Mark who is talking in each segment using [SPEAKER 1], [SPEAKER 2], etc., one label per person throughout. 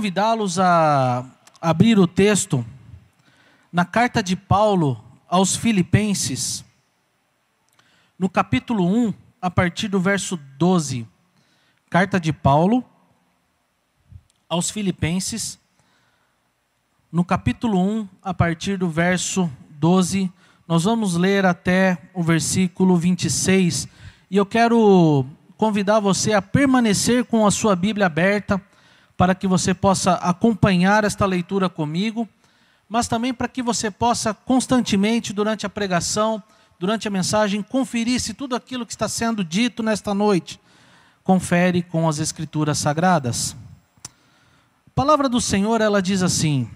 [SPEAKER 1] convidá-los a abrir o texto na carta de Paulo aos Filipenses, no capítulo 1, a partir do verso 12. Carta de Paulo aos Filipenses, no capítulo 1, a partir do verso 12. Nós vamos ler até o versículo 26. E eu quero convidar você a permanecer com a sua Bíblia aberta para que você possa acompanhar esta leitura comigo, mas também para que você possa constantemente, durante a pregação, durante a mensagem, conferir se tudo aquilo que está sendo dito nesta noite confere com as Escrituras Sagradas. A palavra do Senhor, ela diz assim: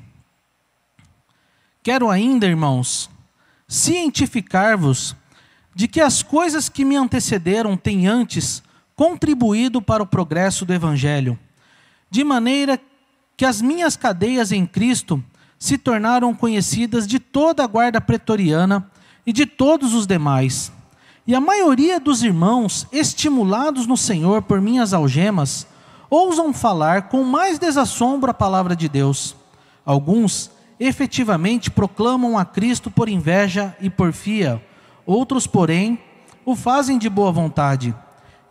[SPEAKER 1] Quero ainda, irmãos, cientificar-vos de que as coisas que me antecederam têm antes contribuído para o progresso do Evangelho, de maneira que as minhas cadeias em Cristo se tornaram conhecidas de toda a guarda pretoriana e de todos os demais. E a maioria dos irmãos, estimulados no Senhor por minhas algemas, ousam falar com mais desassombro a palavra de Deus. Alguns efetivamente proclamam a Cristo por inveja e porfia, outros, porém, o fazem de boa vontade.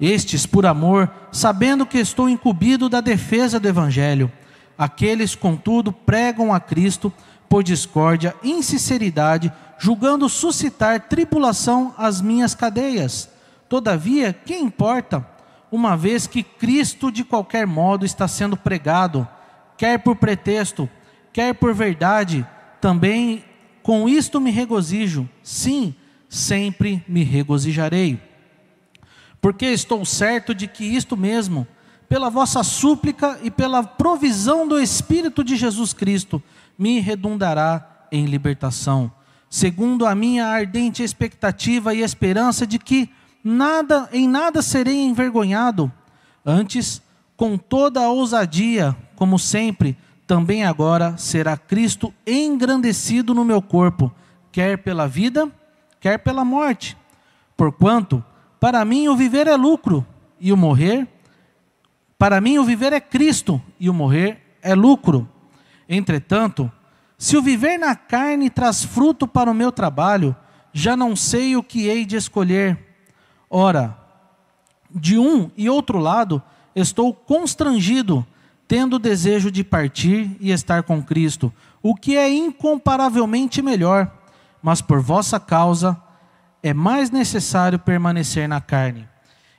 [SPEAKER 1] Estes, por amor, sabendo que estou incumbido da defesa do Evangelho, aqueles, contudo, pregam a Cristo por discórdia, insinceridade, julgando suscitar tribulação às minhas cadeias. Todavia, que importa? Uma vez que Cristo de qualquer modo está sendo pregado, quer por pretexto, quer por verdade, também com isto me regozijo. Sim, sempre me regozijarei porque estou certo de que isto mesmo, pela vossa súplica e pela provisão do Espírito de Jesus Cristo, me redundará em libertação, segundo a minha ardente expectativa e esperança de que nada em nada serei envergonhado, antes com toda a ousadia, como sempre, também agora será Cristo engrandecido no meu corpo, quer pela vida, quer pela morte. Porquanto para mim o viver é lucro e o morrer. Para mim o viver é Cristo e o morrer é lucro. Entretanto, se o viver na carne traz fruto para o meu trabalho, já não sei o que hei de escolher. Ora, de um e outro lado, estou constrangido, tendo o desejo de partir e estar com Cristo, o que é incomparavelmente melhor. Mas por vossa causa, é mais necessário permanecer na carne.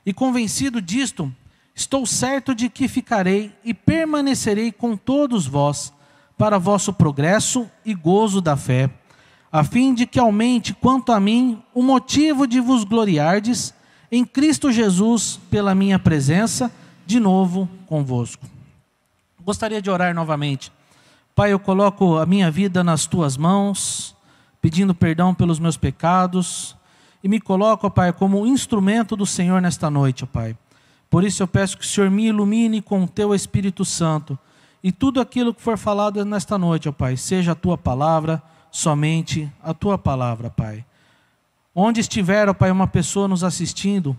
[SPEAKER 1] E convencido disto, estou certo de que ficarei e permanecerei com todos vós, para vosso progresso e gozo da fé, a fim de que aumente quanto a mim o motivo de vos gloriardes em Cristo Jesus pela minha presença, de novo convosco. Gostaria de orar novamente. Pai, eu coloco a minha vida nas tuas mãos, pedindo perdão pelos meus pecados e me coloco, ó Pai, como instrumento do Senhor nesta noite, ó Pai. Por isso eu peço que o Senhor me ilumine com o teu Espírito Santo. E tudo aquilo que for falado nesta noite, ó Pai, seja a tua palavra, somente a tua palavra, Pai. Onde estiver, ó Pai, uma pessoa nos assistindo,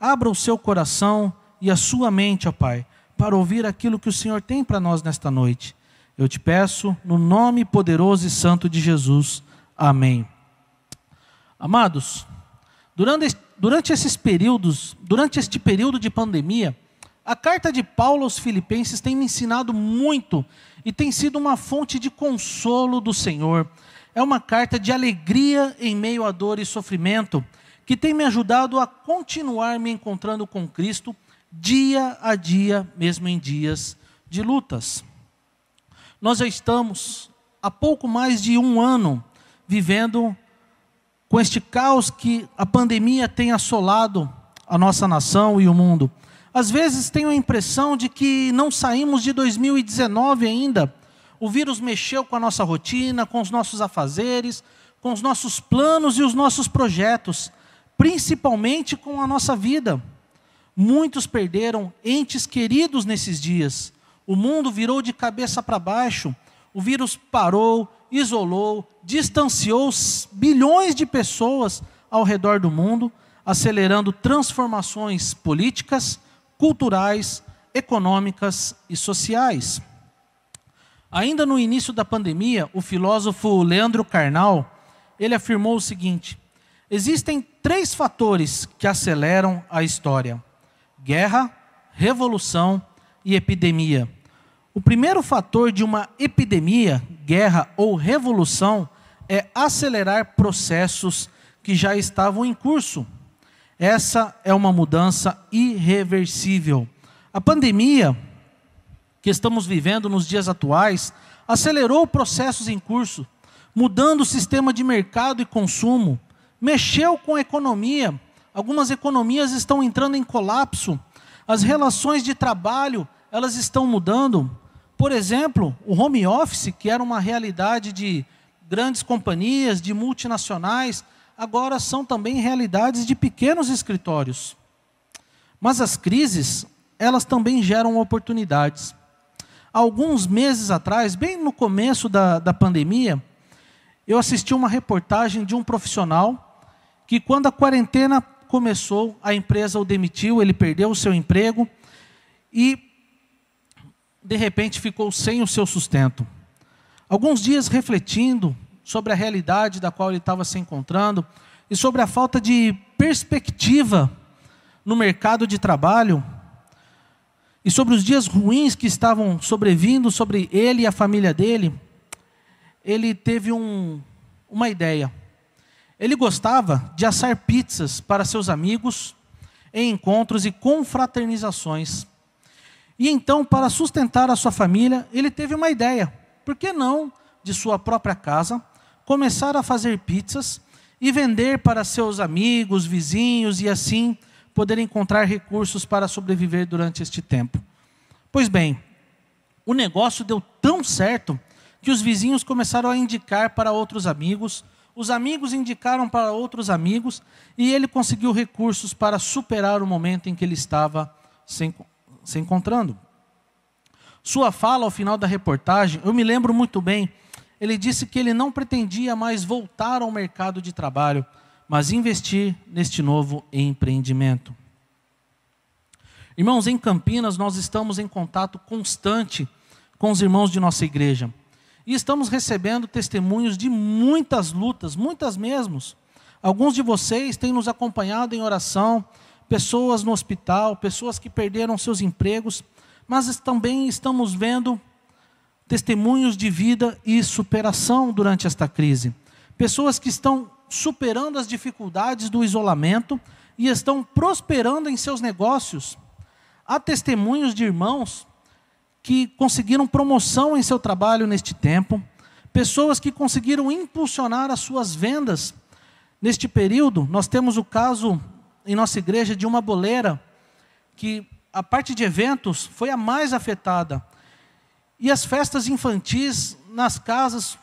[SPEAKER 1] abra o seu coração e a sua mente, ó Pai, para ouvir aquilo que o Senhor tem para nós nesta noite. Eu te peço, no nome poderoso e santo de Jesus. Amém. Amados, durante, durante esses períodos, durante este período de pandemia, a carta de Paulo aos Filipenses tem me ensinado muito e tem sido uma fonte de consolo do Senhor. É uma carta de alegria em meio à dor e sofrimento, que tem me ajudado a continuar me encontrando com Cristo dia a dia, mesmo em dias de lutas. Nós já estamos há pouco mais de um ano vivendo com este caos que a pandemia tem assolado a nossa nação e o mundo. Às vezes tenho a impressão de que não saímos de 2019 ainda. O vírus mexeu com a nossa rotina, com os nossos afazeres, com os nossos planos e os nossos projetos, principalmente com a nossa vida. Muitos perderam entes queridos nesses dias. O mundo virou de cabeça para baixo. O vírus parou, isolou, distanciou bilhões de pessoas ao redor do mundo, acelerando transformações políticas, culturais, econômicas e sociais. Ainda no início da pandemia, o filósofo Leandro Carnal, ele afirmou o seguinte: Existem três fatores que aceleram a história: guerra, revolução e epidemia. O primeiro fator de uma epidemia, guerra ou revolução é acelerar processos que já estavam em curso. Essa é uma mudança irreversível. A pandemia que estamos vivendo nos dias atuais acelerou processos em curso, mudando o sistema de mercado e consumo, mexeu com a economia. Algumas economias estão entrando em colapso. As relações de trabalho, elas estão mudando. Por exemplo, o home office, que era uma realidade de grandes companhias, de multinacionais, agora são também realidades de pequenos escritórios. Mas as crises, elas também geram oportunidades. Alguns meses atrás, bem no começo da, da pandemia, eu assisti uma reportagem de um profissional que, quando a quarentena começou, a empresa o demitiu, ele perdeu o seu emprego. E de repente ficou sem o seu sustento. Alguns dias refletindo sobre a realidade da qual ele estava se encontrando e sobre a falta de perspectiva no mercado de trabalho e sobre os dias ruins que estavam sobrevindo sobre ele e a família dele, ele teve um, uma ideia. Ele gostava de assar pizzas para seus amigos em encontros e confraternizações. E então, para sustentar a sua família, ele teve uma ideia. Por que não, de sua própria casa, começar a fazer pizzas e vender para seus amigos, vizinhos e assim poder encontrar recursos para sobreviver durante este tempo? Pois bem, o negócio deu tão certo que os vizinhos começaram a indicar para outros amigos, os amigos indicaram para outros amigos e ele conseguiu recursos para superar o momento em que ele estava sem se encontrando. Sua fala ao final da reportagem, eu me lembro muito bem, ele disse que ele não pretendia mais voltar ao mercado de trabalho, mas investir neste novo empreendimento. Irmãos, em Campinas nós estamos em contato constante com os irmãos de nossa igreja. E estamos recebendo testemunhos de muitas lutas, muitas mesmo. Alguns de vocês têm nos acompanhado em oração pessoas no hospital, pessoas que perderam seus empregos, mas também estamos vendo testemunhos de vida e superação durante esta crise. Pessoas que estão superando as dificuldades do isolamento e estão prosperando em seus negócios. Há testemunhos de irmãos que conseguiram promoção em seu trabalho neste tempo, pessoas que conseguiram impulsionar as suas vendas neste período. Nós temos o caso em nossa igreja de uma boleira que a parte de eventos foi a mais afetada. E as festas infantis nas casas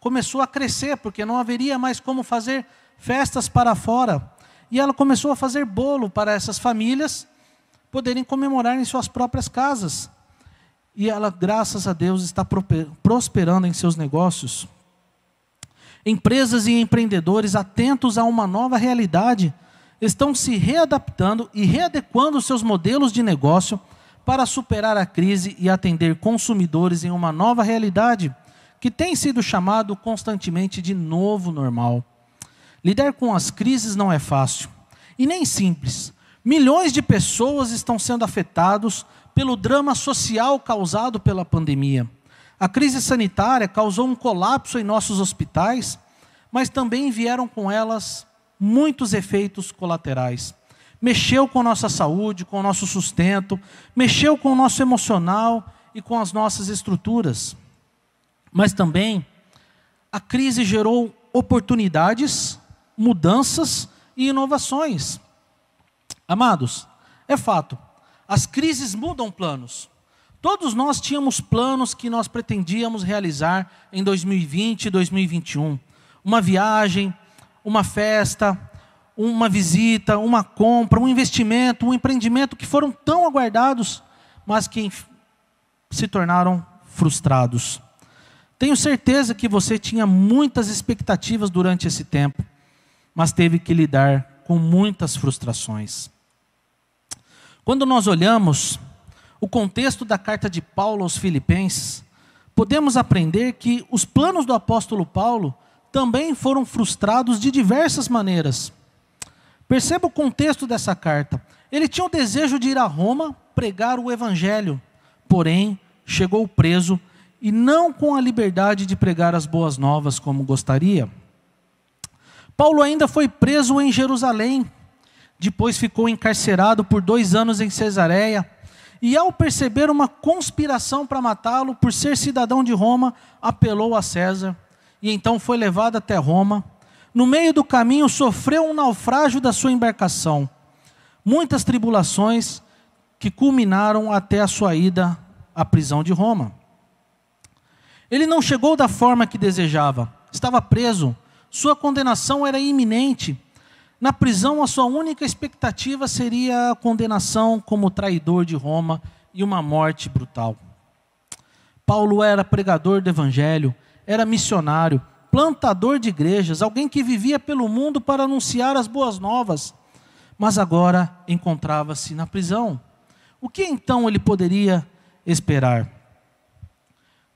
[SPEAKER 1] começou a crescer, porque não haveria mais como fazer festas para fora. E ela começou a fazer bolo para essas famílias poderem comemorar em suas próprias casas. E ela, graças a Deus, está prosperando em seus negócios. Empresas e empreendedores atentos a uma nova realidade estão se readaptando e readequando seus modelos de negócio para superar a crise e atender consumidores em uma nova realidade que tem sido chamado constantemente de novo normal. Lidar com as crises não é fácil e nem simples. Milhões de pessoas estão sendo afetados pelo drama social causado pela pandemia. A crise sanitária causou um colapso em nossos hospitais, mas também vieram com elas muitos efeitos colaterais. Mexeu com nossa saúde, com nosso sustento, mexeu com o nosso emocional e com as nossas estruturas. Mas também a crise gerou oportunidades, mudanças e inovações. Amados, é fato, as crises mudam planos. Todos nós tínhamos planos que nós pretendíamos realizar em 2020 e 2021. Uma viagem, uma festa, uma visita, uma compra, um investimento, um empreendimento que foram tão aguardados, mas que se tornaram frustrados. Tenho certeza que você tinha muitas expectativas durante esse tempo, mas teve que lidar com muitas frustrações. Quando nós olhamos o contexto da carta de Paulo aos Filipenses, podemos aprender que os planos do apóstolo Paulo também foram frustrados de diversas maneiras. Perceba o contexto dessa carta. Ele tinha o desejo de ir a Roma pregar o evangelho, porém chegou preso e não com a liberdade de pregar as boas novas como gostaria. Paulo ainda foi preso em Jerusalém, depois ficou encarcerado por dois anos em Cesareia, e ao perceber uma conspiração para matá-lo por ser cidadão de Roma, apelou a César e então foi levado até Roma. No meio do caminho sofreu um naufrágio da sua embarcação, muitas tribulações que culminaram até a sua ida à prisão de Roma. Ele não chegou da forma que desejava, estava preso, sua condenação era iminente. Na prisão, a sua única expectativa seria a condenação como traidor de Roma e uma morte brutal. Paulo era pregador do evangelho, era missionário, plantador de igrejas, alguém que vivia pelo mundo para anunciar as boas novas, mas agora encontrava-se na prisão. O que então ele poderia esperar?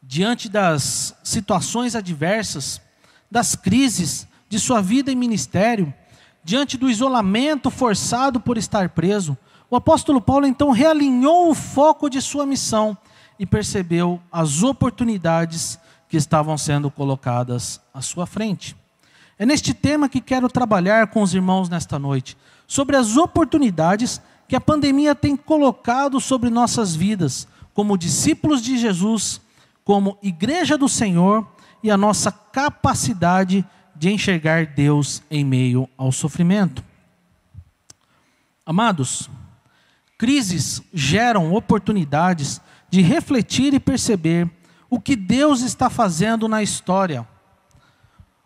[SPEAKER 1] Diante das situações adversas, das crises de sua vida e ministério, diante do isolamento forçado por estar preso, o apóstolo Paulo então realinhou o foco de sua missão e percebeu as oportunidades que estavam sendo colocadas à sua frente. É neste tema que quero trabalhar com os irmãos nesta noite, sobre as oportunidades que a pandemia tem colocado sobre nossas vidas, como discípulos de Jesus, como igreja do Senhor e a nossa capacidade de enxergar Deus em meio ao sofrimento. Amados, crises geram oportunidades de refletir e perceber o que Deus está fazendo na história.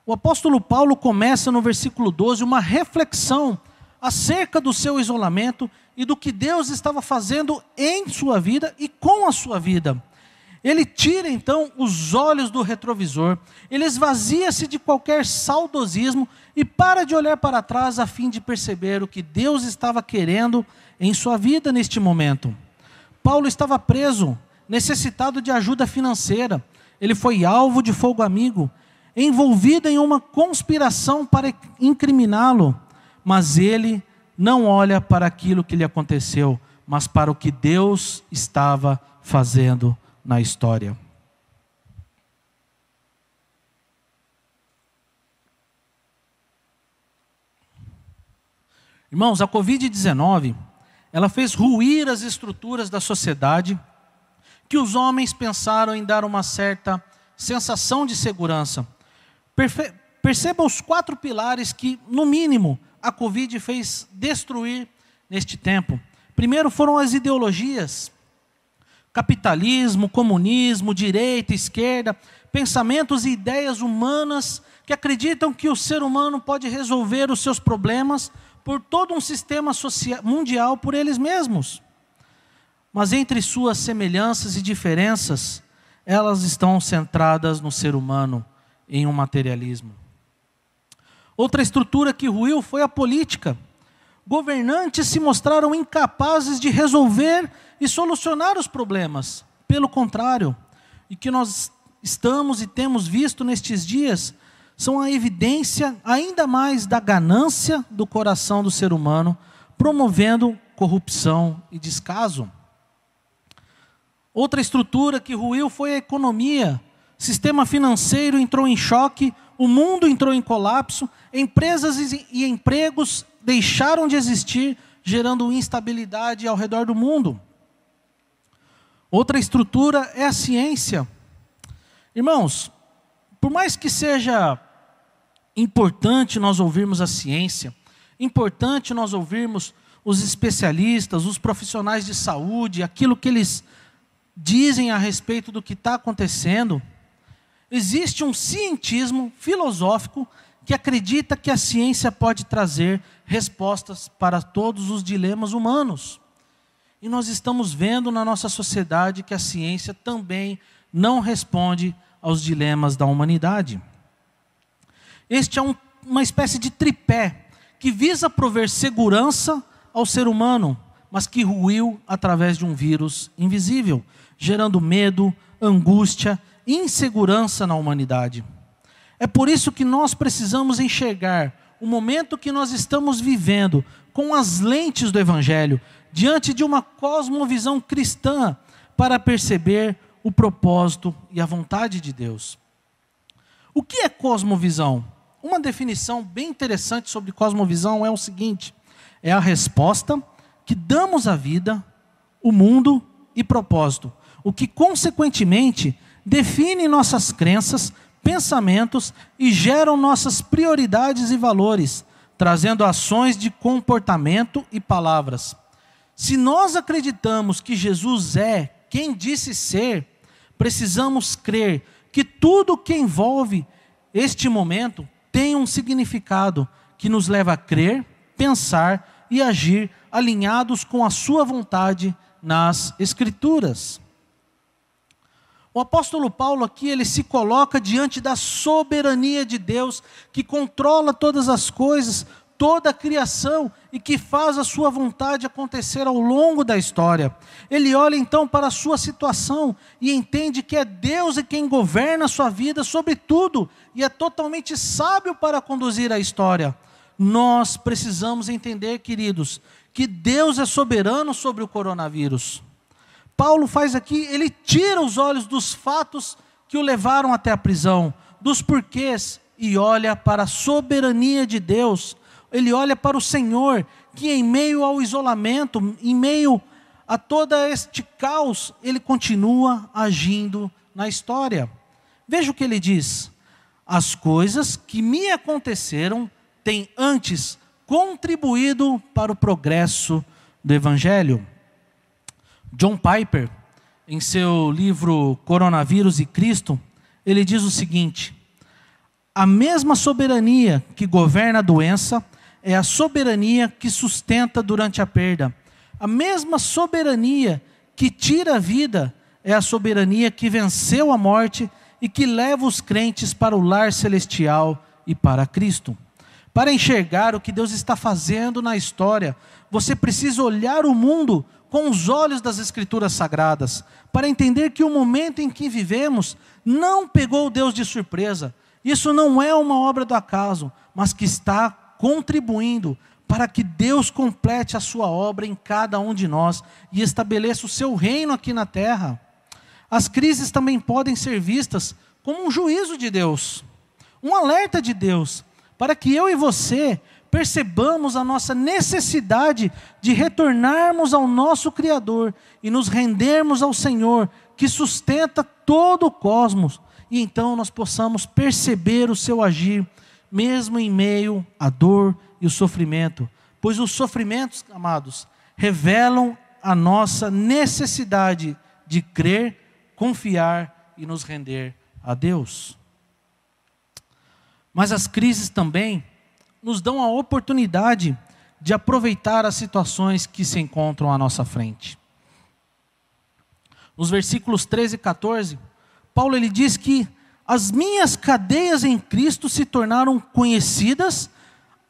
[SPEAKER 1] O apóstolo Paulo começa no versículo 12 uma reflexão acerca do seu isolamento e do que Deus estava fazendo em sua vida e com a sua vida. Ele tira então os olhos do retrovisor, ele esvazia-se de qualquer saudosismo e para de olhar para trás a fim de perceber o que Deus estava querendo em sua vida neste momento. Paulo estava preso, necessitado de ajuda financeira. Ele foi alvo de fogo amigo, envolvido em uma conspiração para incriminá-lo. Mas ele não olha para aquilo que lhe aconteceu, mas para o que Deus estava fazendo na história. Irmãos, a Covid-19, ela fez ruir as estruturas da sociedade que os homens pensaram em dar uma certa sensação de segurança. Perfe perceba os quatro pilares que, no mínimo, a Covid fez destruir neste tempo. Primeiro foram as ideologias: capitalismo, comunismo, direita, esquerda, pensamentos e ideias humanas que acreditam que o ser humano pode resolver os seus problemas por todo um sistema social, mundial por eles mesmos mas entre suas semelhanças e diferenças, elas estão centradas no ser humano, em um materialismo. Outra estrutura que ruiu foi a política. Governantes se mostraram incapazes de resolver e solucionar os problemas. Pelo contrário, e que nós estamos e temos visto nestes dias são a evidência ainda mais da ganância do coração do ser humano, promovendo corrupção e descaso. Outra estrutura que ruiu foi a economia. Sistema financeiro entrou em choque, o mundo entrou em colapso, empresas e empregos deixaram de existir, gerando instabilidade ao redor do mundo. Outra estrutura é a ciência. Irmãos, por mais que seja importante nós ouvirmos a ciência, importante nós ouvirmos os especialistas, os profissionais de saúde, aquilo que eles dizem a respeito do que está acontecendo, existe um cientismo filosófico que acredita que a ciência pode trazer respostas para todos os dilemas humanos. E nós estamos vendo na nossa sociedade que a ciência também não responde aos dilemas da humanidade. Este é um, uma espécie de tripé que visa prover segurança ao ser humano, mas que ruiu através de um vírus invisível gerando medo, angústia, insegurança na humanidade. É por isso que nós precisamos enxergar o momento que nós estamos vivendo com as lentes do Evangelho, diante de uma cosmovisão cristã, para perceber o propósito e a vontade de Deus. O que é cosmovisão? Uma definição bem interessante sobre cosmovisão é o seguinte: é a resposta que damos à vida, o mundo e propósito, o que, consequentemente, define nossas crenças, pensamentos e geram nossas prioridades e valores, trazendo ações de comportamento e palavras. Se nós acreditamos que Jesus é quem disse ser, precisamos crer que tudo que envolve este momento tem um significado que nos leva a crer, pensar e agir alinhados com a sua vontade nas Escrituras. O apóstolo Paulo aqui, ele se coloca diante da soberania de Deus, que controla todas as coisas, toda a criação e que faz a sua vontade acontecer ao longo da história. Ele olha então para a sua situação e entende que é Deus é quem governa a sua vida sobre tudo e é totalmente sábio para conduzir a história. Nós precisamos entender, queridos, que Deus é soberano sobre o coronavírus. Paulo faz aqui, ele tira os olhos dos fatos que o levaram até a prisão, dos porquês, e olha para a soberania de Deus. Ele olha para o Senhor, que em meio ao isolamento, em meio a todo este caos, ele continua agindo na história. Veja o que ele diz: As coisas que me aconteceram têm antes contribuído para o progresso do Evangelho. John Piper, em seu livro Coronavírus e Cristo, ele diz o seguinte: a mesma soberania que governa a doença é a soberania que sustenta durante a perda. A mesma soberania que tira a vida é a soberania que venceu a morte e que leva os crentes para o lar celestial e para Cristo. Para enxergar o que Deus está fazendo na história, você precisa olhar o mundo com os olhos das Escrituras Sagradas, para entender que o momento em que vivemos não pegou Deus de surpresa. Isso não é uma obra do acaso, mas que está contribuindo para que Deus complete a sua obra em cada um de nós e estabeleça o seu reino aqui na terra. As crises também podem ser vistas como um juízo de Deus, um alerta de Deus, para que eu e você percebamos a nossa necessidade de retornarmos ao nosso Criador e nos rendermos ao Senhor, que sustenta todo o cosmos, e então nós possamos perceber o seu agir, mesmo em meio à dor e o sofrimento, pois os sofrimentos, amados, revelam a nossa necessidade de crer, confiar e nos render a Deus. Mas as crises também nos dão a oportunidade de aproveitar as situações que se encontram à nossa frente. Nos versículos 13 e 14, Paulo ele diz que as minhas cadeias em Cristo se tornaram conhecidas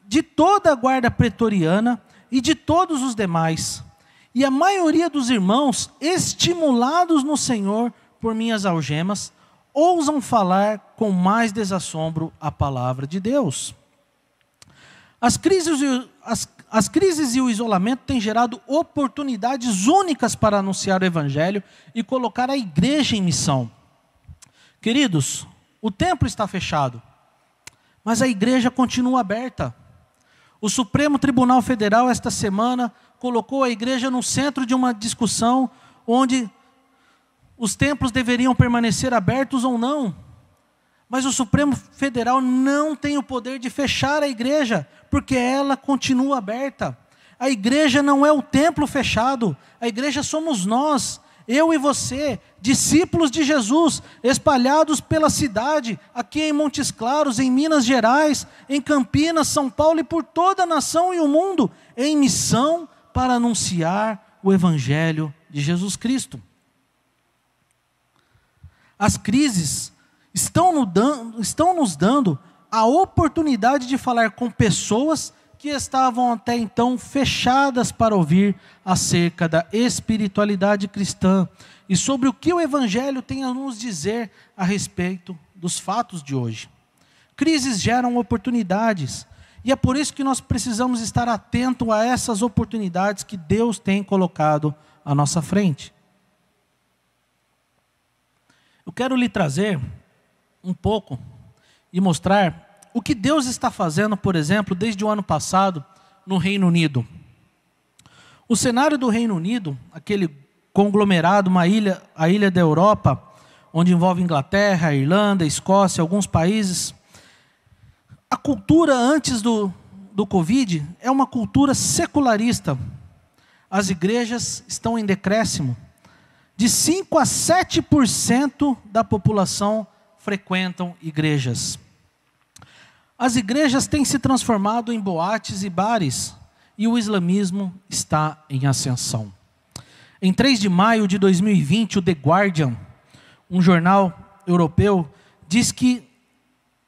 [SPEAKER 1] de toda a guarda pretoriana e de todos os demais. E a maioria dos irmãos, estimulados no Senhor por minhas algemas, ousam falar com mais desassombro a palavra de Deus. As crises, as, as crises e o isolamento têm gerado oportunidades únicas para anunciar o Evangelho e colocar a igreja em missão. Queridos, o templo está fechado, mas a igreja continua aberta. O Supremo Tribunal Federal, esta semana, colocou a igreja no centro de uma discussão onde os templos deveriam permanecer abertos ou não. Mas o Supremo Federal não tem o poder de fechar a igreja, porque ela continua aberta. A igreja não é o templo fechado, a igreja somos nós, eu e você, discípulos de Jesus, espalhados pela cidade, aqui em Montes Claros, em Minas Gerais, em Campinas, São Paulo e por toda a nação e o mundo, em missão para anunciar o Evangelho de Jesus Cristo. As crises estão, no dando, estão nos dando a oportunidade de falar com pessoas que estavam até então fechadas para ouvir acerca da espiritualidade cristã e sobre o que o Evangelho tem a nos dizer a respeito dos fatos de hoje. Crises geram oportunidades. E é por isso que nós precisamos estar atento a essas oportunidades que Deus tem colocado à nossa frente. Eu quero lhe trazer um pouco e mostrar o que Deus está fazendo, por exemplo, desde o ano passado no Reino Unido. O cenário do Reino Unido, aquele conglomerado, uma ilha, a ilha da Europa, onde envolve Inglaterra, Irlanda, Escócia, alguns países. A cultura antes do, do Covid é uma cultura secularista. As igrejas estão em decréscimo. De 5 a 7% da população frequentam igrejas. As igrejas têm se transformado em boates e bares, e o islamismo está em ascensão. Em 3 de maio de 2020, o The Guardian, um jornal europeu, diz que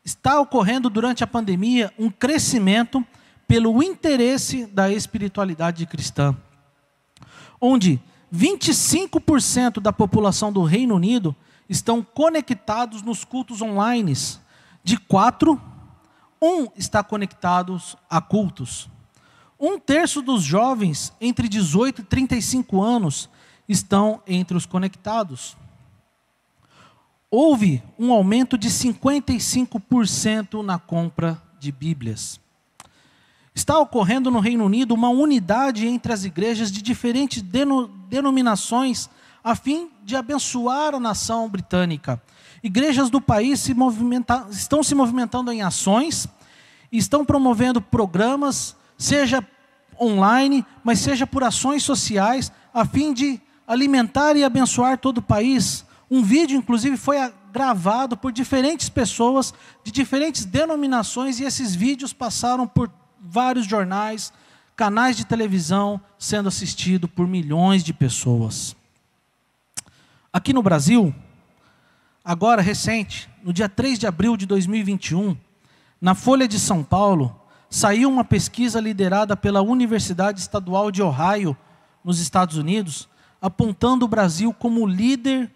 [SPEAKER 1] está ocorrendo durante a pandemia um crescimento pelo interesse da espiritualidade cristã, onde 25% da população do Reino Unido estão conectados nos cultos online. De quatro, um está conectado a cultos. Um terço dos jovens entre 18 e 35 anos estão entre os conectados. Houve um aumento de 55% na compra de Bíblias. Está ocorrendo no Reino Unido uma unidade entre as igrejas de diferentes denominações a fim de abençoar a nação britânica. Igrejas do país se estão se movimentando em ações, estão promovendo programas, seja online, mas seja por ações sociais, a fim de alimentar e abençoar todo o país. Um vídeo, inclusive, foi gravado por diferentes pessoas de diferentes denominações, e esses vídeos passaram por vários jornais, canais de televisão, sendo assistido por milhões de pessoas. Aqui no Brasil, agora recente, no dia 3 de abril de 2021, na Folha de São Paulo, saiu uma pesquisa liderada pela Universidade Estadual de Ohio, nos Estados Unidos, apontando o Brasil como líder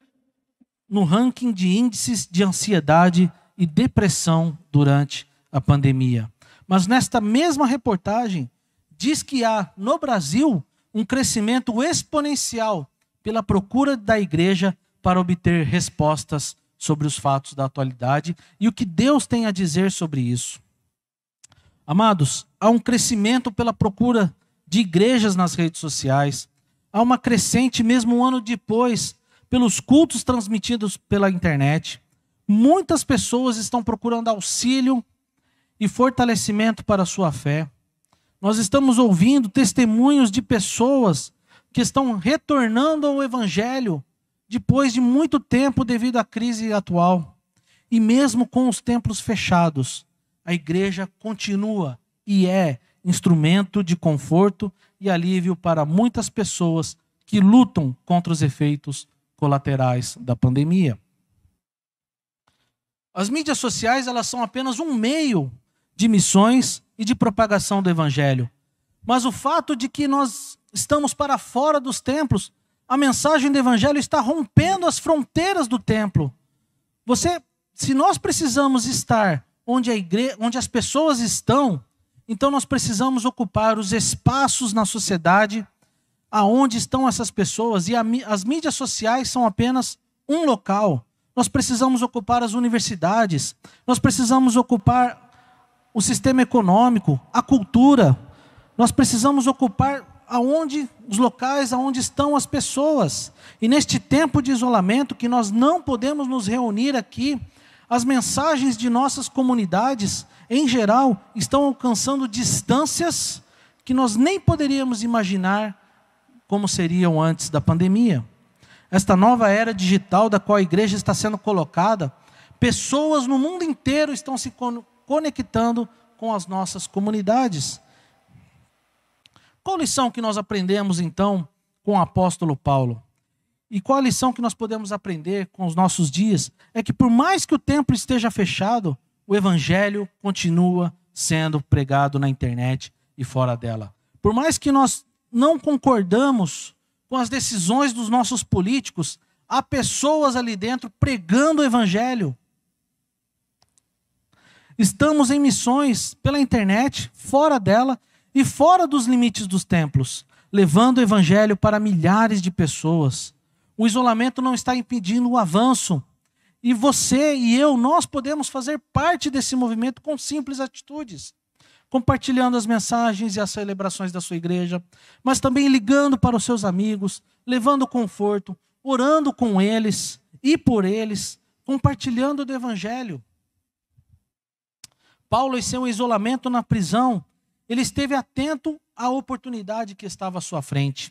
[SPEAKER 1] no ranking de índices de ansiedade e depressão durante a pandemia. Mas nesta mesma reportagem, diz que há no Brasil um crescimento exponencial pela procura da igreja para obter respostas sobre os fatos da atualidade e o que Deus tem a dizer sobre isso. Amados, há um crescimento pela procura de igrejas nas redes sociais, há uma crescente, mesmo um ano depois, pelos cultos transmitidos pela internet. Muitas pessoas estão procurando auxílio e fortalecimento para a sua fé. Nós estamos ouvindo testemunhos de pessoas que estão retornando ao Evangelho depois de muito tempo devido à crise atual. E mesmo com os templos fechados, a igreja continua e é instrumento de conforto e alívio para muitas pessoas que lutam contra os efeitos colaterais da pandemia. As mídias sociais, elas são apenas um meio de missões e de propagação do evangelho. Mas o fato de que nós estamos para fora dos templos, a mensagem do evangelho está rompendo as fronteiras do templo. Você, se nós precisamos estar onde a igreja, onde as pessoas estão, então nós precisamos ocupar os espaços na sociedade aonde estão essas pessoas e a, as mídias sociais são apenas um local. Nós precisamos ocupar as universidades, nós precisamos ocupar o sistema econômico, a cultura. Nós precisamos ocupar aonde os locais aonde estão as pessoas. E neste tempo de isolamento que nós não podemos nos reunir aqui, as mensagens de nossas comunidades em geral estão alcançando distâncias que nós nem poderíamos imaginar como seriam antes da pandemia. Esta nova era digital da qual a igreja está sendo colocada, pessoas no mundo inteiro estão se conectando com as nossas comunidades. Qual lição que nós aprendemos então com o apóstolo Paulo? E qual a lição que nós podemos aprender com os nossos dias? É que por mais que o templo esteja fechado, o evangelho continua sendo pregado na internet e fora dela. Por mais que nós não concordamos com as decisões dos nossos políticos, há pessoas ali dentro pregando o evangelho. Estamos em missões pela internet, fora dela, e fora dos limites dos templos, levando o evangelho para milhares de pessoas. O isolamento não está impedindo o avanço. E você e eu, nós podemos fazer parte desse movimento com simples atitudes, compartilhando as mensagens e as celebrações da sua igreja, mas também ligando para os seus amigos, levando conforto, orando com eles e por eles, compartilhando do evangelho. Paulo, em seu isolamento na prisão, ele esteve atento à oportunidade que estava à sua frente.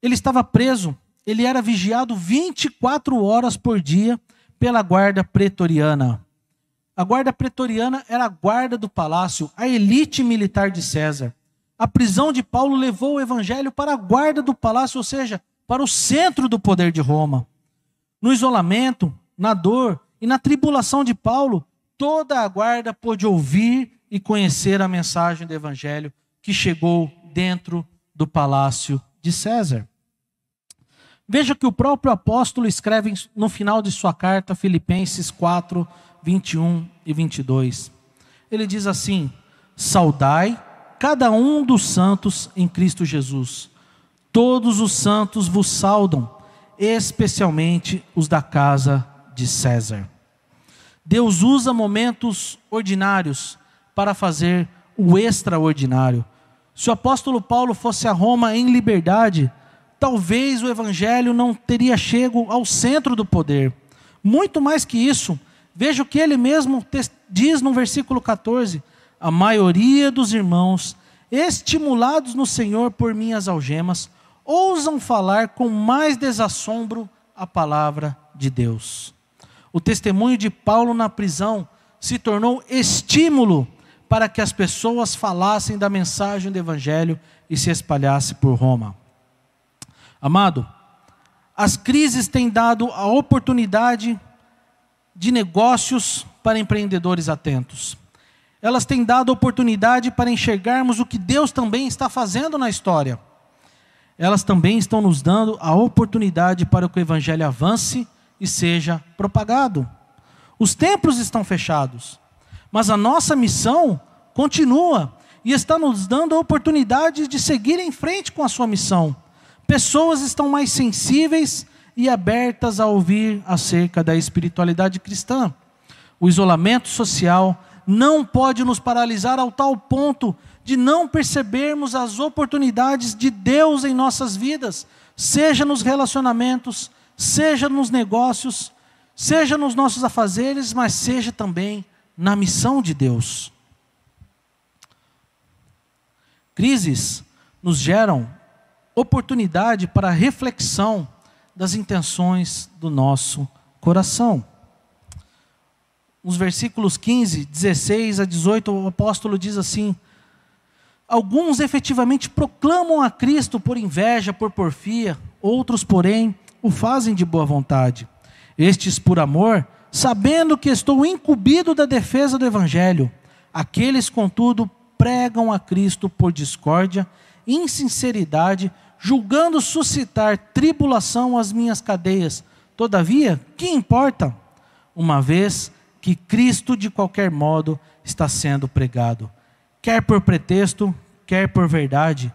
[SPEAKER 1] Ele estava preso, ele era vigiado 24 horas por dia pela guarda pretoriana. A guarda pretoriana era a guarda do palácio, a elite militar de César. A prisão de Paulo levou o evangelho para a guarda do palácio, ou seja, para o centro do poder de Roma. No isolamento, na dor e na tribulação de Paulo, toda a guarda pôde ouvir e conhecer a mensagem do Evangelho que chegou dentro do palácio de César. Veja que o próprio apóstolo escreve no final de sua carta, Filipenses 4, 21 e 22. Ele diz assim: Saudai cada um dos santos em Cristo Jesus. Todos os santos vos saudam, especialmente os da casa de César. Deus usa momentos ordinários para fazer o extraordinário. Se o apóstolo Paulo fosse a Roma em liberdade, talvez o evangelho não teria chego ao centro do poder. Muito mais que isso, veja o que ele mesmo diz no versículo 14: A maioria dos irmãos, estimulados no Senhor por minhas algemas, ousam falar com mais desassombro a palavra de Deus. O testemunho de Paulo na prisão se tornou estímulo para que as pessoas falassem da mensagem do Evangelho e se espalhasse por Roma. Amado, as crises têm dado a oportunidade de negócios para empreendedores atentos. Elas têm dado a oportunidade para enxergarmos o que Deus também está fazendo na história. Elas também estão nos dando a oportunidade para que o Evangelho avance e seja propagado. Os templos estão fechados. Mas a nossa missão continua e está nos dando a oportunidade de seguir em frente com a sua missão. Pessoas estão mais sensíveis e abertas a ouvir acerca da espiritualidade cristã. O isolamento social não pode nos paralisar ao tal ponto de não percebermos as oportunidades de Deus em nossas vidas, seja nos relacionamentos, seja nos negócios, seja nos nossos afazeres, mas seja também na missão de Deus. Crises nos geram oportunidade para reflexão das intenções do nosso coração. Nos versículos 15, 16 a 18, o apóstolo diz assim: Alguns efetivamente proclamam a Cristo por inveja, por porfia, outros, porém, o fazem de boa vontade. Estes, por amor, sabendo que estou incumbido da defesa do Evangelho. Aqueles, contudo, pregam a Cristo por discórdia, insinceridade, julgando suscitar tribulação às minhas cadeias. Todavia, que importa? Uma vez que Cristo, de qualquer modo, está sendo pregado, quer por pretexto, quer por verdade,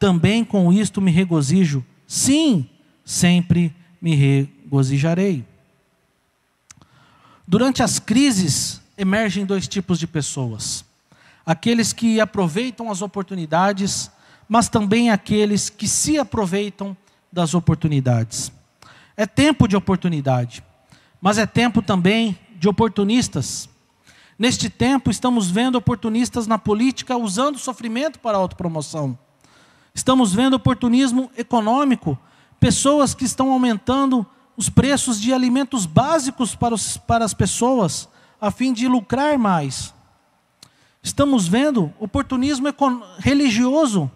[SPEAKER 1] também com isto me regozijo. Sim, sempre me regozijarei. Durante as crises, emergem dois tipos de pessoas: aqueles que aproveitam as oportunidades, mas também aqueles que se aproveitam das oportunidades. É tempo de oportunidade, mas é tempo também de oportunistas. Neste tempo, estamos vendo oportunistas na política usando o sofrimento para a autopromoção. Estamos vendo oportunismo econômico, pessoas que estão aumentando os preços de alimentos básicos para, os, para as pessoas, a fim de lucrar mais. Estamos vendo oportunismo religioso,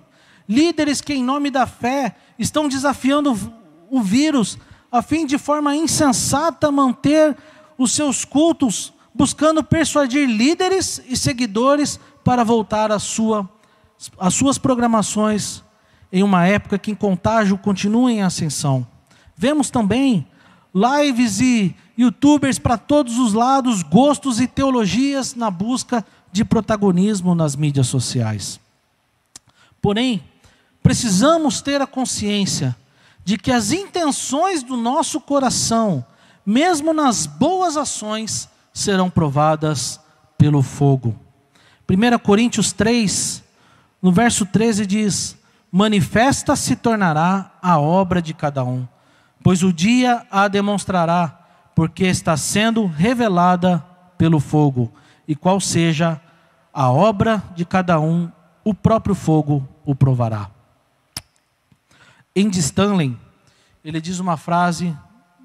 [SPEAKER 1] líderes que, em nome da fé, estão desafiando o vírus, a fim de forma insensata manter os seus cultos, buscando persuadir líderes e seguidores para voltar às sua, suas programações em uma época que o contágio continua em ascensão. Vemos também lives e youtubers para todos os lados, gostos e teologias na busca de protagonismo nas mídias sociais. Porém, precisamos ter a consciência de que as intenções do nosso coração, mesmo nas boas ações, serão provadas pelo fogo. 1 Coríntios 3, no verso 13 diz: Manifesta se tornará a obra de cada um pois o dia a demonstrará, porque está sendo revelada pelo fogo, e qual seja a obra de cada um, o próprio fogo o provará. Em Stanley, ele diz uma frase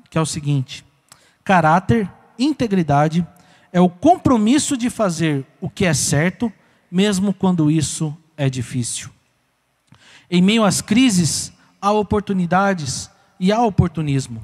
[SPEAKER 1] que é o seguinte: caráter, integridade, é o compromisso de fazer o que é certo, mesmo quando isso é difícil. Em meio às crises, há oportunidades e há oportunismo.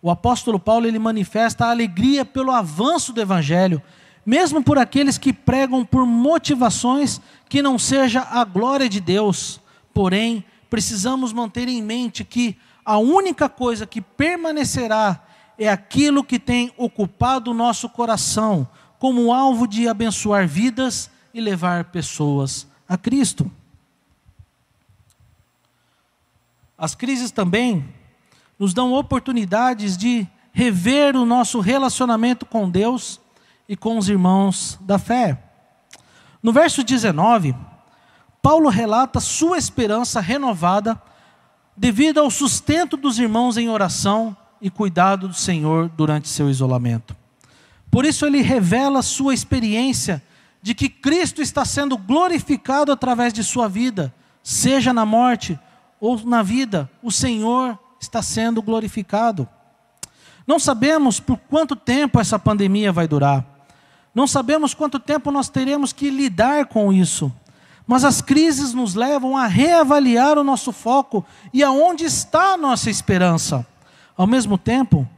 [SPEAKER 1] O apóstolo Paulo ele manifesta a alegria pelo avanço do evangelho, mesmo por aqueles que pregam por motivações que não seja a glória de Deus. Porém, precisamos manter em mente que a única coisa que permanecerá é aquilo que tem ocupado o nosso coração, como alvo de abençoar vidas e levar pessoas a Cristo. As crises também nos dão oportunidades de rever o nosso relacionamento com Deus e com os irmãos da fé. No verso 19, Paulo relata sua esperança renovada devido ao sustento dos irmãos em oração e cuidado do Senhor durante seu isolamento. Por isso, ele revela sua experiência de que Cristo está sendo glorificado através de sua vida, seja na morte ou na vida, o Senhor está sendo glorificado. Não sabemos por quanto tempo essa pandemia vai durar. Não sabemos quanto tempo nós teremos que lidar com isso. Mas as crises nos levam a reavaliar o nosso foco e aonde está a nossa esperança. Ao mesmo tempo,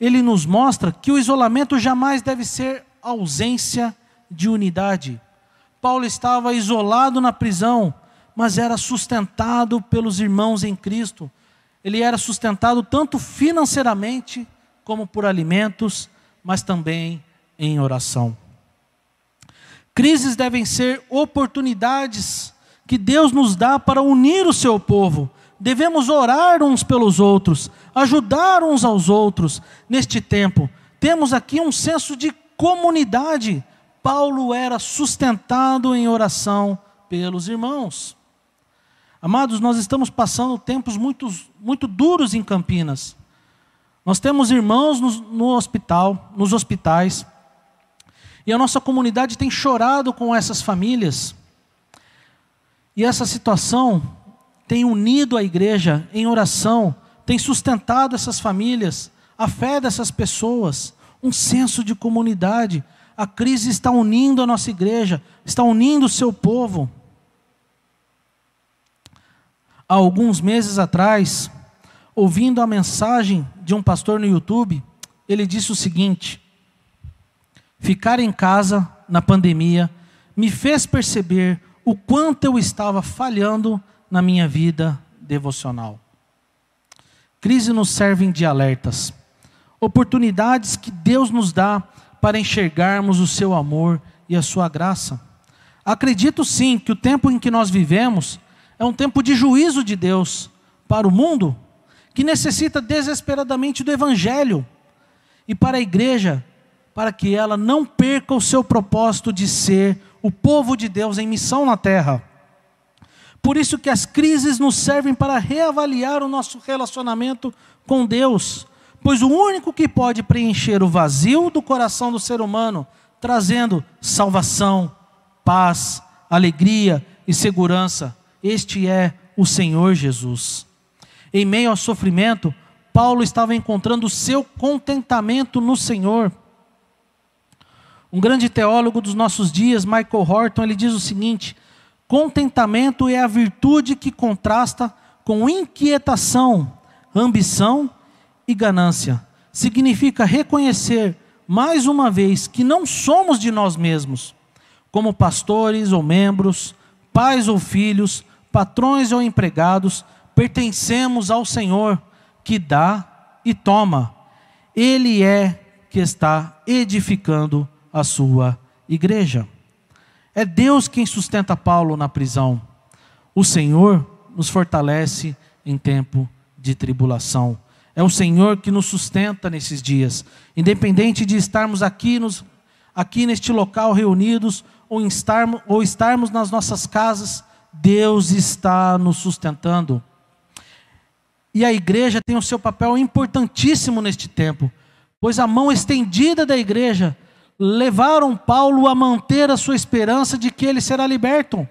[SPEAKER 1] ele nos mostra que o isolamento jamais deve ser ausência de unidade. Paulo estava isolado na prisão, mas era sustentado pelos irmãos em Cristo ele era sustentado tanto financeiramente como por alimentos, mas também em oração. Crises devem ser oportunidades que Deus nos dá para unir o seu povo. Devemos orar uns pelos outros, ajudar uns aos outros neste tempo. Temos aqui um senso de comunidade. Paulo era sustentado em oração pelos irmãos. Amados, nós estamos passando tempos muito, muito duros em Campinas. Nós temos irmãos no, no hospital, nos hospitais, e a nossa comunidade tem chorado com essas famílias. E essa situação tem unido a igreja em oração, tem sustentado essas famílias, a fé dessas pessoas, um senso de comunidade. A crise está unindo a nossa igreja, está unindo o seu povo há alguns meses atrás, ouvindo a mensagem de um pastor no YouTube, ele disse o seguinte: Ficar em casa na pandemia me fez perceber o quanto eu estava falhando na minha vida devocional. Crise nos servem de alertas, oportunidades que Deus nos dá para enxergarmos o seu amor e a sua graça. Acredito sim que o tempo em que nós vivemos é um tempo de juízo de Deus para o mundo que necessita desesperadamente do Evangelho e para a igreja, para que ela não perca o seu propósito de ser o povo de Deus em missão na terra. Por isso que as crises nos servem para reavaliar o nosso relacionamento com Deus, pois o único que pode preencher o vazio do coração do ser humano, trazendo salvação, paz, alegria e segurança, este é o Senhor Jesus. Em meio ao sofrimento, Paulo estava encontrando o seu contentamento no Senhor. Um grande teólogo dos nossos dias, Michael Horton, ele diz o seguinte: contentamento é a virtude que contrasta com inquietação, ambição e ganância. Significa reconhecer, mais uma vez, que não somos de nós mesmos, como pastores ou membros, pais ou filhos, patrões ou empregados, pertencemos ao Senhor que dá e toma. Ele é que está edificando a sua igreja. É Deus quem sustenta Paulo na prisão. O Senhor nos fortalece em tempo de tribulação. É o Senhor que nos sustenta nesses dias, independente de estarmos aqui, nos, aqui neste local reunidos ou, ou estarmos nas nossas casas Deus está nos sustentando. E a igreja tem o seu papel importantíssimo neste tempo, pois a mão estendida da igreja levaram Paulo a manter a sua esperança de que ele será liberto.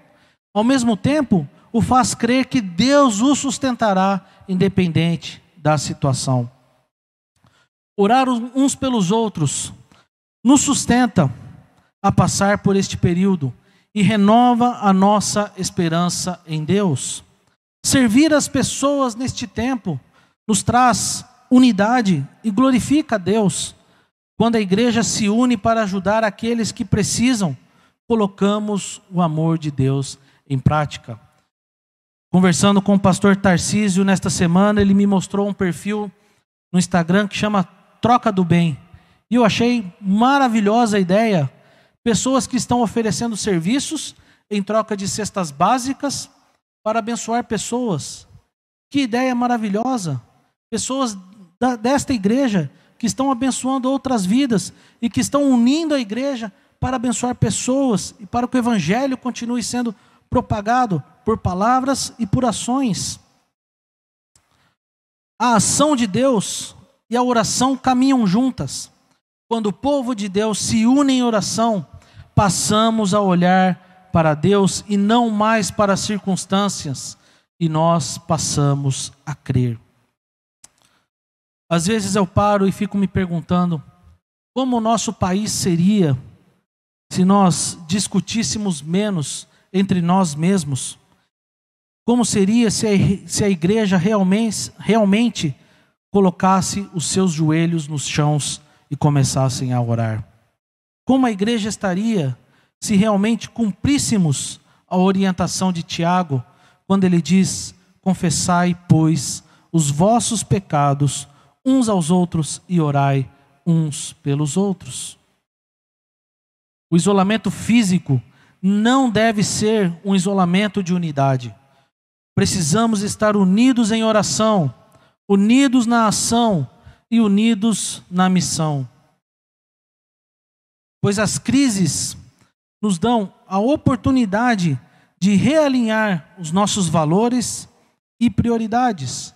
[SPEAKER 1] Ao mesmo tempo, o faz crer que Deus o sustentará, independente da situação. Orar uns pelos outros nos sustenta a passar por este período e renova a nossa esperança em Deus. Servir as pessoas neste tempo nos traz unidade e glorifica a Deus. Quando a igreja se une para ajudar aqueles que precisam, colocamos o amor de Deus em prática. Conversando com o pastor Tarcísio nesta semana, ele me mostrou um perfil no Instagram que chama Troca do Bem. E eu achei maravilhosa a ideia, Pessoas que estão oferecendo serviços em troca de cestas básicas para abençoar pessoas. Que ideia maravilhosa! Pessoas da, desta igreja que estão abençoando outras vidas e que estão unindo a igreja para abençoar pessoas e para que o evangelho continue sendo propagado por palavras e por ações. A ação de Deus e a oração caminham juntas. Quando o povo de Deus se une em oração, passamos a olhar para Deus e não mais para as circunstâncias, e nós passamos a crer. Às vezes eu paro e fico me perguntando como o nosso país seria se nós discutíssemos menos entre nós mesmos? Como seria se a, igreja realmente, realmente colocasse os seus joelhos nos chãos e começassem a orar. Como a igreja estaria se realmente cumpríssemos a orientação de Tiago, quando ele diz: Confessai, pois, os vossos pecados uns aos outros e orai uns pelos outros. O isolamento físico não deve ser um isolamento de unidade. Precisamos estar unidos em oração, unidos na ação, e unidos na missão. Pois as crises nos dão a oportunidade de realinhar os nossos valores e prioridades.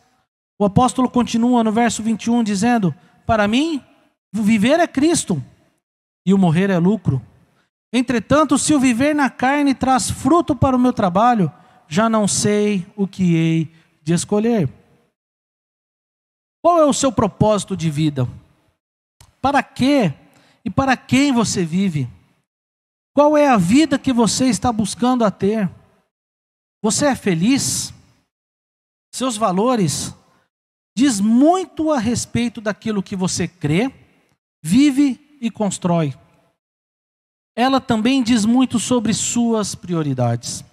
[SPEAKER 1] O apóstolo continua no verso 21 dizendo: Para mim, viver é Cristo e o morrer é lucro. Entretanto, se o viver na carne traz fruto para o meu trabalho, já não sei o que hei de escolher. Qual é o seu propósito de vida? Para que e para quem você vive? Qual é a vida que você está buscando a ter? Você é feliz? Seus valores diz muito a respeito daquilo que você crê, vive e constrói. Ela também diz muito sobre suas prioridades.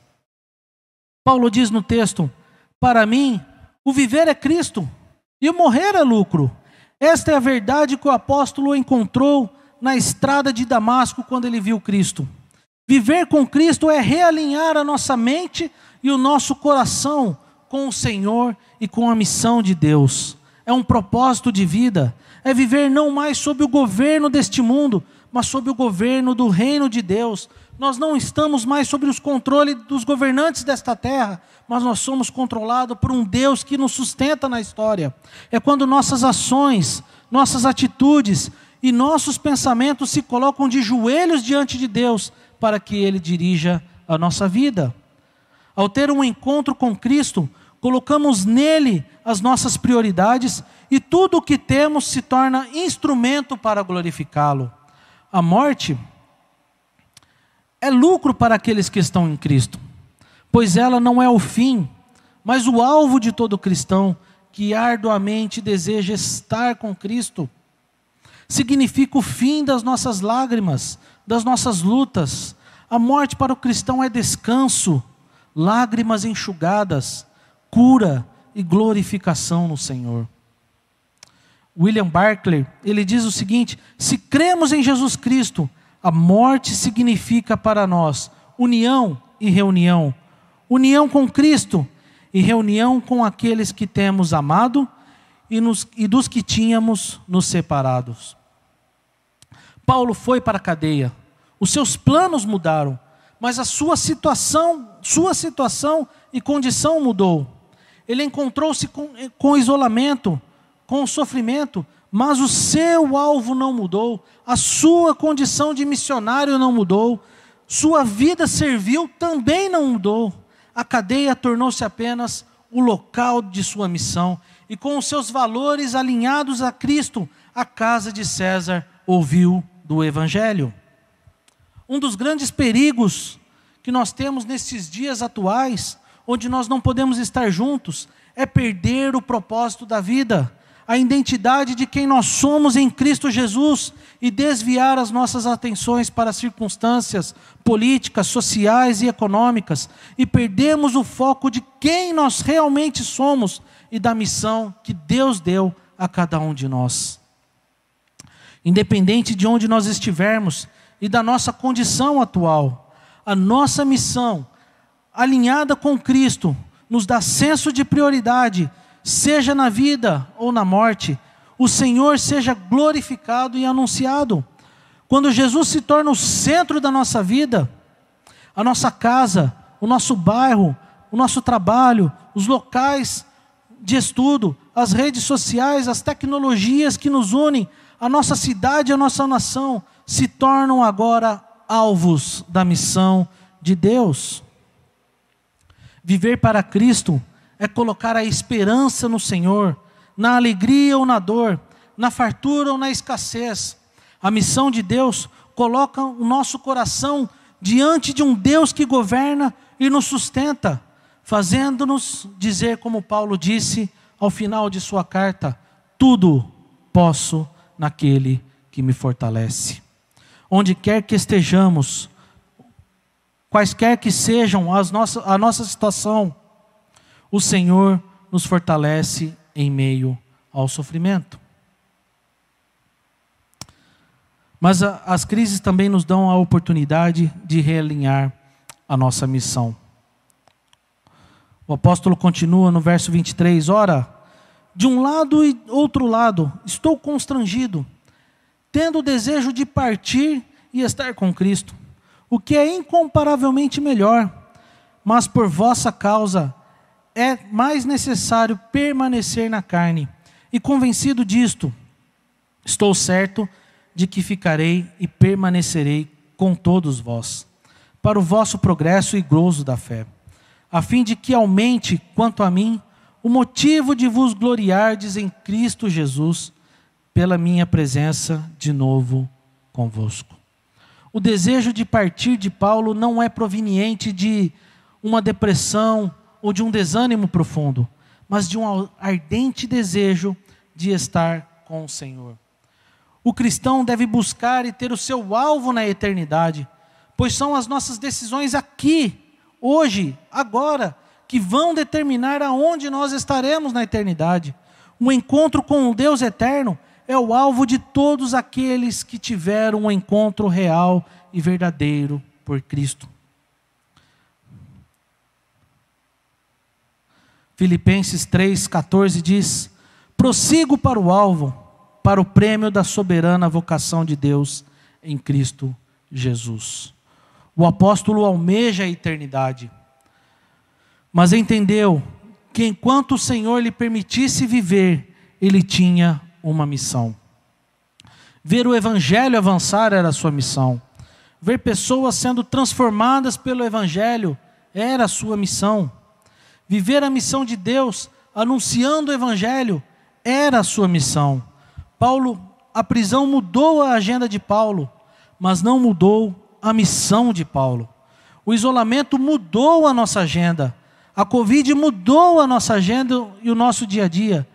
[SPEAKER 1] Paulo diz no texto: Para mim, o viver é Cristo e morrer é lucro. Esta é a verdade que o apóstolo encontrou na estrada de Damasco quando ele viu Cristo. Viver com Cristo é realinhar a nossa mente e o nosso coração com o Senhor e com a missão de Deus. É um propósito de vida, é viver não mais sob o governo deste mundo, mas sob o governo do reino de Deus. Nós não estamos mais sob os controles dos governantes desta terra, mas nós somos controlados por um Deus que nos sustenta na história. É quando nossas ações, nossas atitudes e nossos pensamentos se colocam de joelhos diante de Deus para que Ele dirija a nossa vida. Ao ter um encontro com Cristo, colocamos nele as nossas prioridades e tudo o que temos se torna instrumento para glorificá-lo. A morte é lucro para aqueles que estão em Cristo pois ela não é o fim, mas o alvo de todo cristão que arduamente deseja estar com Cristo. Significa o fim das nossas lágrimas, das nossas lutas. A morte para o cristão é descanso, lágrimas enxugadas, cura e glorificação no Senhor. William Barclay, ele diz o seguinte: se cremos em Jesus Cristo, a morte significa para nós união e reunião, união com Cristo e reunião com aqueles que temos amado e, nos, e dos que tínhamos nos separados. Paulo foi para a cadeia. Os seus planos mudaram, mas a sua situação, sua situação e condição mudou. Ele encontrou-se com, com isolamento, com sofrimento, mas o seu alvo não mudou, a sua condição de missionário não mudou, sua vida servil também não mudou a cadeia tornou-se apenas o local de sua missão, e com os seus valores alinhados a Cristo, a casa de César ouviu do Evangelho. Um dos grandes perigos que nós temos nesses dias atuais, onde nós não podemos estar juntos, é perder o propósito da vida, a identidade de quem nós somos em Cristo Jesus e desviar as nossas atenções para circunstâncias políticas, sociais e econômicas e perdemos o foco de quem nós realmente somos e da missão que Deus deu a cada um de nós. Independente de onde nós estivermos e da nossa condição atual, a nossa missão, alinhada com Cristo, nos dá senso de prioridade seja na vida ou na morte, o Senhor seja glorificado e anunciado. Quando Jesus se torna o centro da nossa vida, a nossa casa, o nosso bairro, o nosso trabalho, os locais de estudo, as redes sociais, as tecnologias que nos unem, a nossa cidade, a nossa nação, se tornam agora alvos da missão de Deus. Viver para Cristo é colocar a esperança no Senhor, na alegria ou na dor, na fartura ou na escassez. A missão de Deus coloca o nosso coração diante de um Deus que governa e nos sustenta, fazendo-nos dizer, como Paulo disse ao final de sua carta: tudo posso naquele que me fortalece. Onde quer que estejamos, quaisquer que sejam as nossas, a nossa situação, o Senhor nos fortalece em meio ao sofrimento. Mas a, as crises também nos dão a oportunidade de realinhar a nossa missão. O apóstolo continua no verso 23: Ora, de um lado e outro lado, estou constrangido, tendo o desejo de partir e estar com Cristo, o que é incomparavelmente melhor, mas por vossa causa é mais necessário permanecer na carne. E convencido disto, estou certo de que ficarei e permanecerei com todos vós, para o vosso progresso e grosso da fé, a fim de que aumente quanto a mim o motivo de vos gloriardes em Cristo Jesus, pela minha presença de novo convosco. O desejo de partir de Paulo não é proveniente de uma depressão, ou de um desânimo profundo, mas de um ardente desejo de estar com o Senhor. O cristão deve buscar e ter o seu alvo na eternidade, pois são as nossas decisões aqui, hoje, agora, que vão determinar aonde nós estaremos na eternidade. O encontro com o Deus eterno é o alvo de todos aqueles que tiveram um encontro real e verdadeiro por Cristo. Filipenses 3,14 diz: prossigo para o alvo, para o prêmio da soberana vocação de Deus em Cristo Jesus. O apóstolo almeja a eternidade, mas entendeu que enquanto o Senhor lhe permitisse viver, ele tinha uma missão. Ver o Evangelho avançar era sua missão. Ver pessoas sendo transformadas pelo Evangelho era sua missão. Viver a missão de Deus, anunciando o Evangelho, era a sua missão. Paulo, a prisão mudou a agenda de Paulo, mas não mudou a missão de Paulo. O isolamento mudou a nossa agenda. A Covid mudou a nossa agenda e o nosso dia a dia,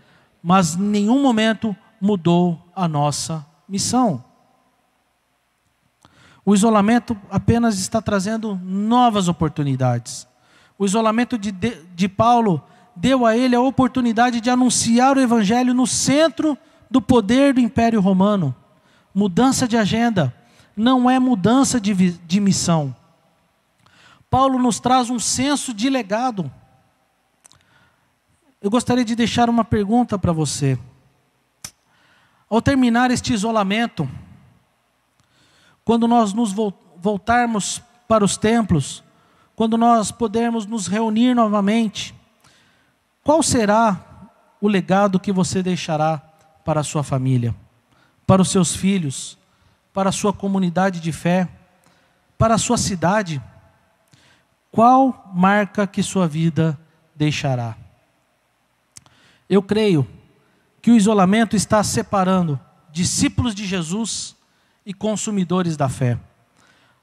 [SPEAKER 1] mas em nenhum momento mudou a nossa missão. O isolamento apenas está trazendo novas oportunidades. O isolamento de, de, de Paulo deu a ele a oportunidade de anunciar o evangelho no centro do poder do Império Romano. Mudança de agenda não é mudança de, de missão. Paulo nos traz um senso de legado. Eu gostaria de deixar uma pergunta para você. Ao terminar este isolamento, quando nós nos voltarmos para os templos, quando nós pudermos nos reunir novamente, qual será o legado que você deixará para a sua família, para os seus filhos, para a sua comunidade de fé, para a sua cidade? Qual marca que sua vida deixará? Eu creio que o isolamento está separando discípulos de Jesus e consumidores da fé.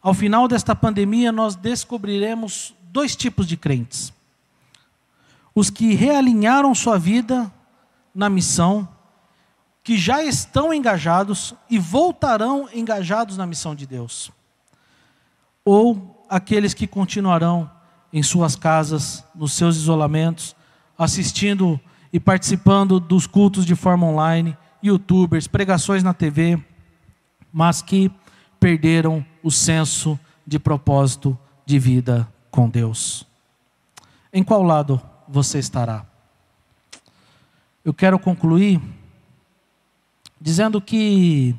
[SPEAKER 1] Ao final desta pandemia, nós descobriremos dois tipos de crentes: os que realinharam sua vida na missão, que já estão engajados e voltarão engajados na missão de Deus, ou aqueles que continuarão em suas casas, nos seus isolamentos, assistindo e participando dos cultos de forma online, youtubers, pregações na TV, mas que perderam o senso de propósito de vida com Deus. Em qual lado você estará? Eu quero concluir dizendo que,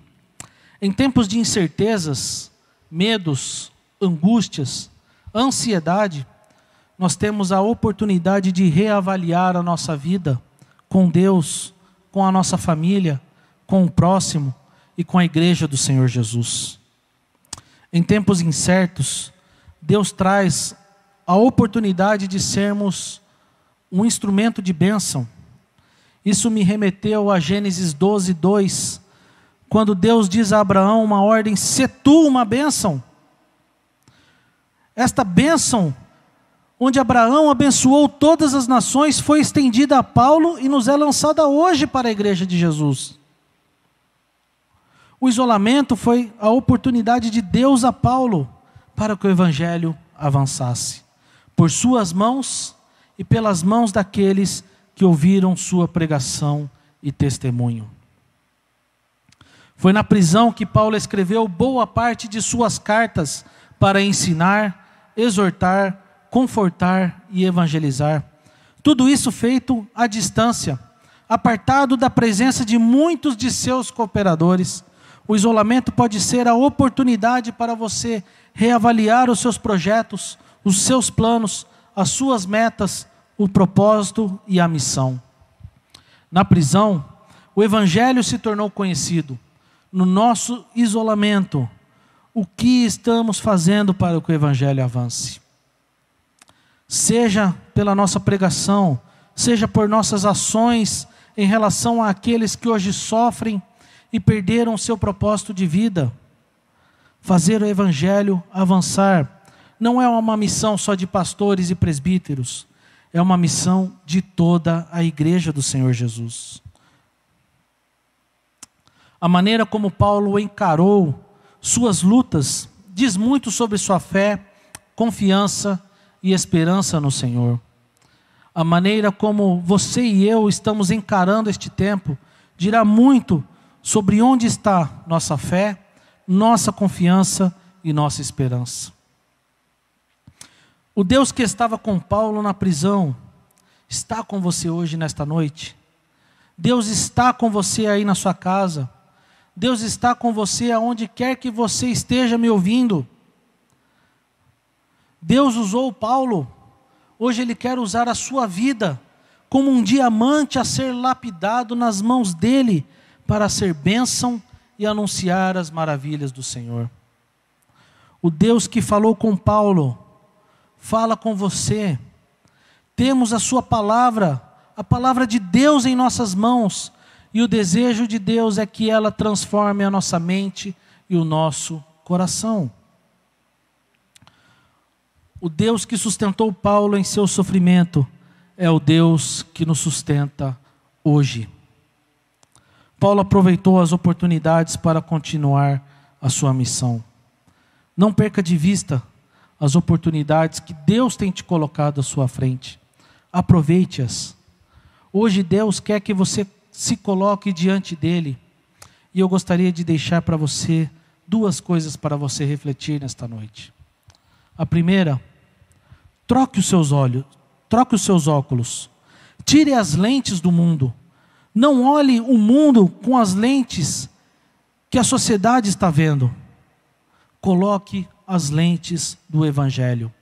[SPEAKER 1] em tempos de incertezas, medos, angústias, ansiedade, nós temos a oportunidade de reavaliar a nossa vida com Deus, com a nossa família, com o próximo e com a igreja do Senhor Jesus. Em tempos incertos, Deus traz a oportunidade de sermos um instrumento de bênção. Isso me remeteu a Gênesis 12, 2, quando Deus diz a Abraão uma ordem: se tu uma bênção. Esta bênção, onde Abraão abençoou todas as nações, foi estendida a Paulo e nos é lançada hoje para a igreja de Jesus. O isolamento foi a oportunidade de Deus a Paulo para que o evangelho avançasse, por suas mãos e pelas mãos daqueles que ouviram sua pregação e testemunho. Foi na prisão que Paulo escreveu boa parte de suas cartas para ensinar, exortar, confortar e evangelizar. Tudo isso feito à distância, apartado da presença de muitos de seus cooperadores o isolamento pode ser a oportunidade para você reavaliar os seus projetos, os seus planos, as suas metas, o propósito e a missão. Na prisão, o Evangelho se tornou conhecido. No nosso isolamento, o que estamos fazendo para que o Evangelho avance? Seja pela nossa pregação, seja por nossas ações em relação àqueles que hoje sofrem e perderam seu propósito de vida. Fazer o evangelho avançar não é uma missão só de pastores e presbíteros, é uma missão de toda a igreja do Senhor Jesus. A maneira como Paulo encarou suas lutas diz muito sobre sua fé, confiança e esperança no Senhor. A maneira como você e eu estamos encarando este tempo dirá muito sobre onde está nossa fé, nossa confiança e nossa esperança. O Deus que estava com Paulo na prisão está com você hoje nesta noite. Deus está com você aí na sua casa. Deus está com você aonde quer que você esteja me ouvindo. Deus usou Paulo, hoje ele quer usar a sua vida como um diamante a ser lapidado nas mãos dele para ser bênção e anunciar as maravilhas do Senhor. O Deus que falou com Paulo, fala com você. Temos a Sua palavra, a palavra de Deus em nossas mãos, e o desejo de Deus é que ela transforme a nossa mente e o nosso coração. O Deus que sustentou Paulo em seu sofrimento é o Deus que nos sustenta hoje. Paulo aproveitou as oportunidades para continuar a sua missão. Não perca de vista as oportunidades que Deus tem te colocado à sua frente. Aproveite-as. Hoje Deus quer que você se coloque diante dele. E eu gostaria de deixar para você duas coisas para você refletir nesta noite. A primeira, troque os seus olhos, troque os seus óculos. Tire as lentes do mundo não olhe o mundo com as lentes que a sociedade está vendo. Coloque as lentes do Evangelho.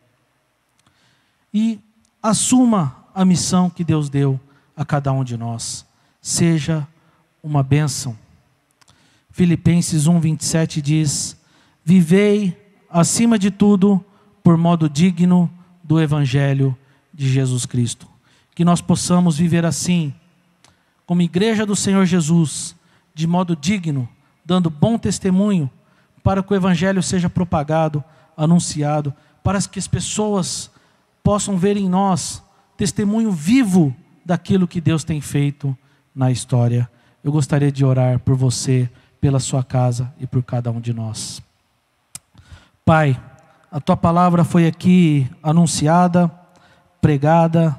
[SPEAKER 1] E assuma a missão que Deus deu a cada um de nós. Seja uma bênção. Filipenses 1,27 diz: Vivei acima de tudo por modo digno do Evangelho de Jesus Cristo. Que nós possamos viver assim como igreja do Senhor Jesus, de modo digno, dando bom testemunho, para que o Evangelho seja propagado, anunciado, para que as pessoas possam ver em nós testemunho vivo daquilo que Deus tem feito na história. Eu gostaria de orar por você, pela sua casa e por cada um de nós. Pai, a tua palavra foi aqui anunciada, pregada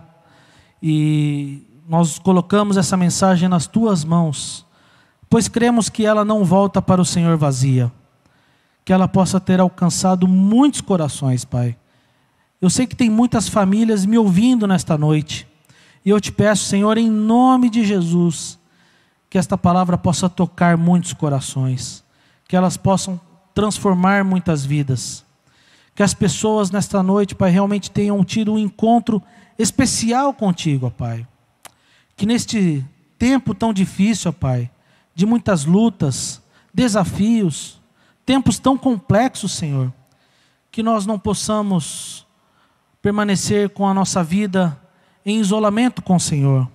[SPEAKER 1] e nós colocamos essa mensagem nas tuas mãos, pois cremos que ela não volta para o Senhor vazia. Que ela possa ter alcançado muitos corações, Pai. Eu sei que tem muitas famílias me ouvindo nesta noite. E eu te peço, Senhor, em nome de Jesus, que esta palavra possa tocar muitos corações, que elas possam transformar muitas vidas. Que as pessoas nesta noite, Pai, realmente tenham tido um encontro especial contigo, Pai que neste tempo tão difícil, ó Pai, de muitas lutas, desafios, tempos tão complexos, Senhor, que nós não possamos permanecer com a nossa vida em isolamento com o Senhor.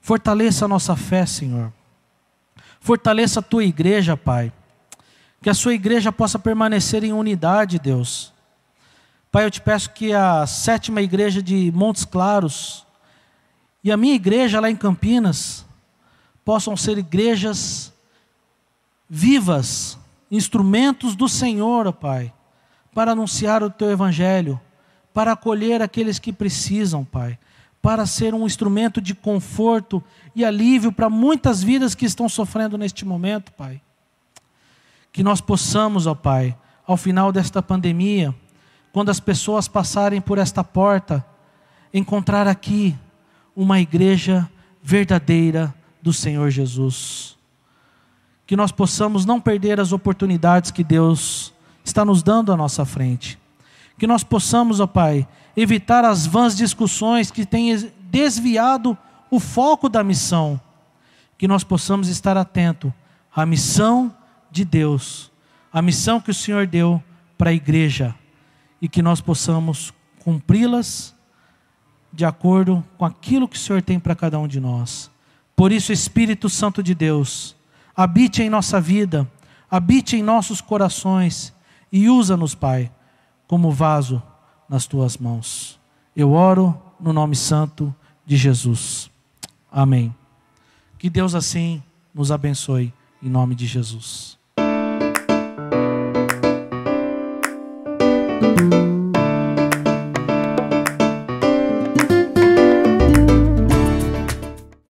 [SPEAKER 1] Fortaleça a nossa fé, Senhor. Fortaleça a tua igreja, Pai. Que a sua igreja possa permanecer em unidade, Deus. Pai, eu te peço que a sétima igreja de Montes Claros e a minha igreja lá em Campinas possam ser igrejas vivas, instrumentos do Senhor, ó Pai, para anunciar o teu evangelho, para acolher aqueles que precisam, Pai, para ser um instrumento de conforto e alívio para muitas vidas que estão sofrendo neste momento, Pai. Que nós possamos, ó Pai, ao final desta pandemia, quando as pessoas passarem por esta porta, encontrar aqui uma igreja verdadeira do Senhor Jesus. Que nós possamos não perder as oportunidades que Deus está nos dando à nossa frente. Que nós possamos, ó Pai, evitar as vãs discussões que têm desviado o foco da missão. Que nós possamos estar atento à missão de Deus, à missão que o Senhor deu para a igreja e que nós possamos cumpri-las de acordo com aquilo que o Senhor tem para cada um de nós. Por isso, Espírito Santo de Deus, habite em nossa vida, habite em nossos corações e usa-nos, Pai, como vaso nas tuas mãos. Eu oro no nome santo de Jesus. Amém. Que Deus assim nos abençoe, em nome de Jesus.